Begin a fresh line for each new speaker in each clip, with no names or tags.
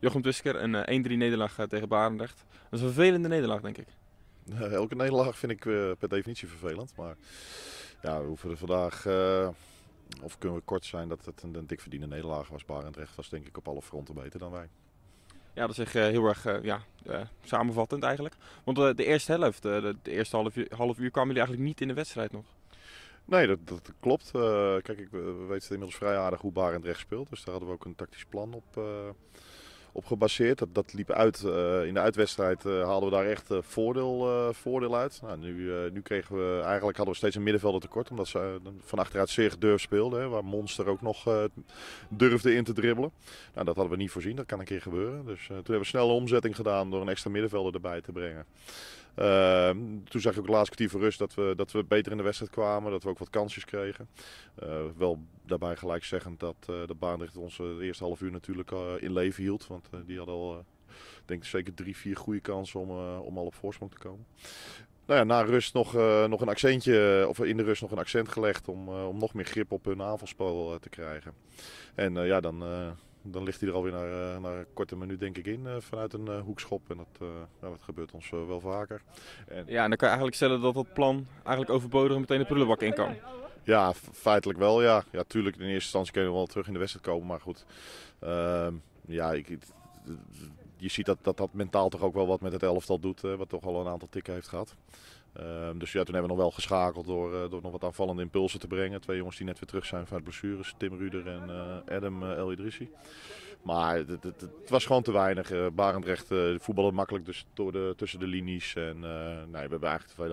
Jochem Tusker, een 1-3 eh, nederlaag eh, tegen Barendrecht. Dat is een vervelende nederlaag, denk ik. Eh,
elke nederlaag vind ik per definitie vervelend. Maar ja, we hoeven er vandaag. of kunnen we kort zijn dat het een, dik verdiende nederlaag was. Barendrecht was denk ik op alle fronten beter dan wij.
Ja, dat is echt heel erg ja, samenvattend eigenlijk. Want de eerste helft, de, eerste half uur, kwamen jullie eigenlijk niet in de wedstrijd nog.
Nee, dat, dat klopt. kijk, ik weten inmiddels vrij aardig hoe Barendrecht speelt. Dus daar hadden we ook een tactisch plan op, op gebaseerd. Dat, dat liep uit. Eh, in de uitwedstrijd eh, haalden we daar echt eh, voordeel, voordeel uit. Nou, nu, nu kregen we eigenlijk hadden we steeds een middenvelder tekort. Omdat ze van achteruit zeer gedurfd speelden. waar Monster ook nog durfde in te dribbelen. Nou, dat hadden we niet voorzien. Dat kan een keer gebeuren. Dus toen hebben we snel een omzetting gedaan door een extra middenvelder erbij te brengen. Ehm, toen zag ik ook laatst laatste kwartier voor rust dat we, dat we beter in de wedstrijd kwamen. Dat we ook wat kansjes kregen. Uh, wel daarbij gelijk zeggend dat, de eh, de Baandrecht ons de eh, eerste half uur natuurlijk in leven hield. Want die hadden al, denk ik, zeker drie, vier goede kansen om, om al op voorsprong te komen. Nou ja, na rust nog, nog een accentje, of in de rust nog een accent gelegd om, om nog meer grip op hun aanvalspel te krijgen. En ja, dan dan ligt hij er alweer naar, eh, naar een korte minuut denk ik in eh, vanuit een eh, hoekschop. En dat, nou, gebeurt ons wel vaker. En... Ja, en
dan kan je eigenlijk stellen dat dat plan eigenlijk overbodig en meteen de prullenbak in kan.
Ja, feitelijk wel ja. Ja, tuurlijk in eerste instantie kun je wel terug in de wedstrijd komen. Maar goed, ehm, ja, ik, je ziet dat, dat dat mentaal toch ook wel wat met het elftal doet, eh, wat toch al een aantal tikken heeft gehad. Ehm, dus ja, toen hebben we nog wel geschakeld door, eh, door nog wat aanvallende impulsen te brengen. Twee jongens die net weer terug zijn vanuit blessures, Tim Ruder en eh, Adam uh, El Idrissi. Maar het, het, was gewoon te weinig. Uh, Barendrecht voetballen makkelijk dus door de, tussen de linies. En we hebben eigenlijk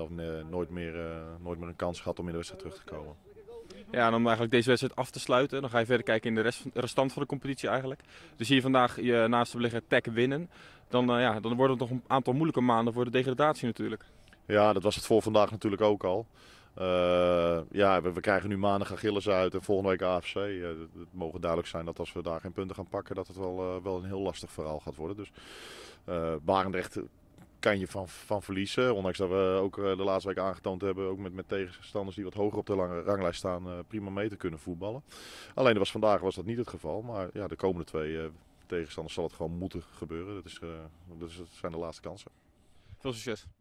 nooit meer, nooit meer een kans gehad om in de wedstrijd terug te komen.
Ja, en om eigenlijk deze wedstrijd af te sluiten, dan ga je verder kijken in de rest, restant van de competitie eigenlijk. Dus hier vandaag je naast
de belegger tech winnen,
dan, eh, ja, dan worden het nog een aantal moeilijke maanden voor de degradatie natuurlijk.
Ja, dat was het voor vandaag natuurlijk ook al. Eh, ja, we, krijgen nu maandag Achilles uit en volgende week AFC. Eh, het mogen duidelijk zijn dat als we daar geen punten gaan pakken, dat het wel, wel een heel lastig verhaal gaat worden. Dus Barendrecht kan je van, van verliezen. Ondanks dat we ook eh, de laatste week aangetoond hebben, ook met, met tegenstanders die wat hoger op de lange ranglijst staan, eh, prima mee te kunnen voetballen. Alleen was vandaag was dat niet het geval. Maar ja, de komende twee eh, tegenstanders zal het gewoon moeten gebeuren. Dat, is, dat zijn de laatste kansen.
Veel succes.